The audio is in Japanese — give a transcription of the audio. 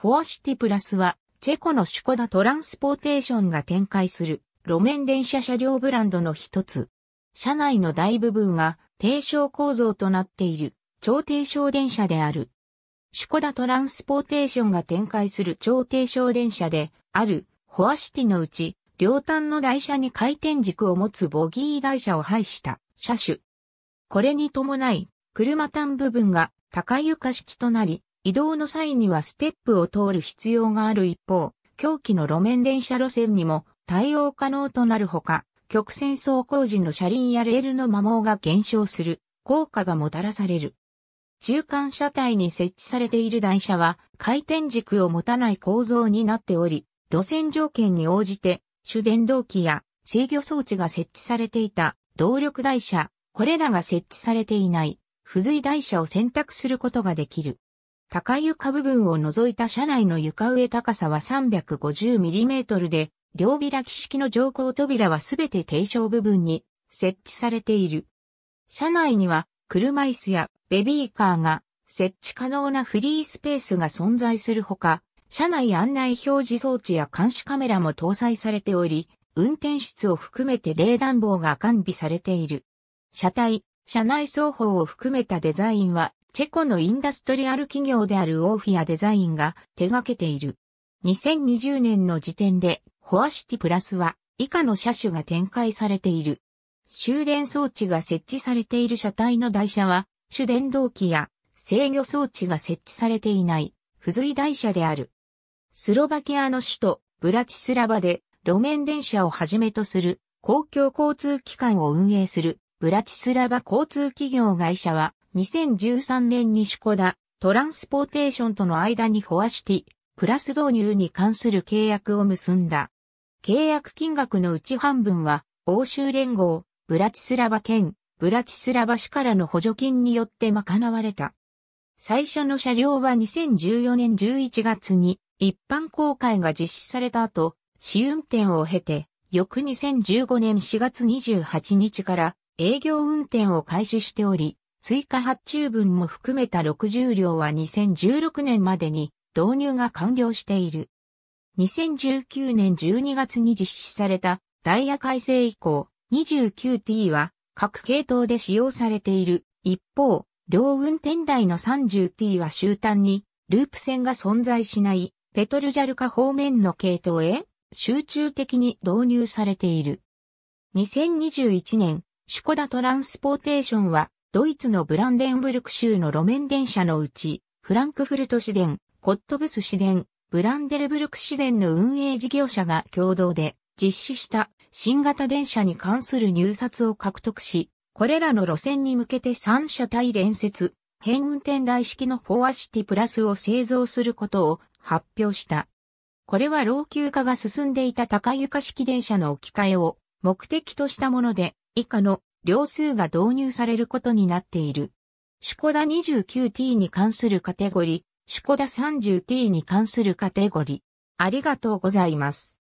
フォアシティプラスは、チェコのシュコダトランスポーテーションが展開する路面電車車両ブランドの一つ。車内の大部分が低床構造となっている超低床電車である。シュコダトランスポーテーションが展開する超低床電車であるフォアシティのうち、両端の台車に回転軸を持つボギー台車を配した車種。これに伴い、車端部分が高床式となり、移動の際にはステップを通る必要がある一方、狂気の路面電車路線にも対応可能となるほか、曲線走行時の車輪やレールの摩耗が減少する効果がもたらされる。中間車体に設置されている台車は回転軸を持たない構造になっており、路線条件に応じて主電動機や制御装置が設置されていた動力台車、これらが設置されていない付随台車を選択することができる。高床部分を除いた車内の床上高さは 350mm で、両開き式の乗降扉はすべて低床部分に設置されている。車内には車椅子やベビーカーが設置可能なフリースペースが存在するほか、車内案内表示装置や監視カメラも搭載されており、運転室を含めて冷暖房が完備されている。車体、車内双方を含めたデザインはチェコのインダストリアル企業であるオーフィアデザインが手掛けている。2020年の時点で、ホアシティプラスは以下の車種が展開されている。終電装置が設置されている車体の台車は、主電動機や制御装置が設置されていない付随台車である。スロバキアの首都ブラチスラバで路面電車をはじめとする公共交通機関を運営するブラチスラバ交通企業会社は2013年にシュコダ、トランスポーテーションとの間にフォアシティ、プラス導入に関する契約を結んだ。契約金額のうち半分は、欧州連合、ブラチスラバ県、ブラチスラバ市からの補助金によって賄われた。最初の車両は2014年11月に一般公開が実施された後、試運転を経て、翌2015年4月28日から営業運転を開始しており、追加発注分も含めた60両は2016年までに導入が完了している。2019年12月に実施されたダイヤ改正以降 29T は各系統で使用されている。一方、両運転台の 30T は終端にループ線が存在しないペトルジャルカ方面の系統へ集中的に導入されている。2021年、シュコダトランスポーテーションはドイツのブランデンブルク州の路面電車のうち、フランクフルト市電、コットブス市電、ブランデルブルク市電の運営事業者が共同で実施した新型電車に関する入札を獲得し、これらの路線に向けて3車体連接、変運転台式のフォアシティプラスを製造することを発表した。これは老朽化が進んでいた高床式電車の置き換えを目的としたもので、以下の両数が導入されることになっている。シュコダ 29T に関するカテゴリ、シュコダ 30T に関するカテゴリ。ありがとうございます。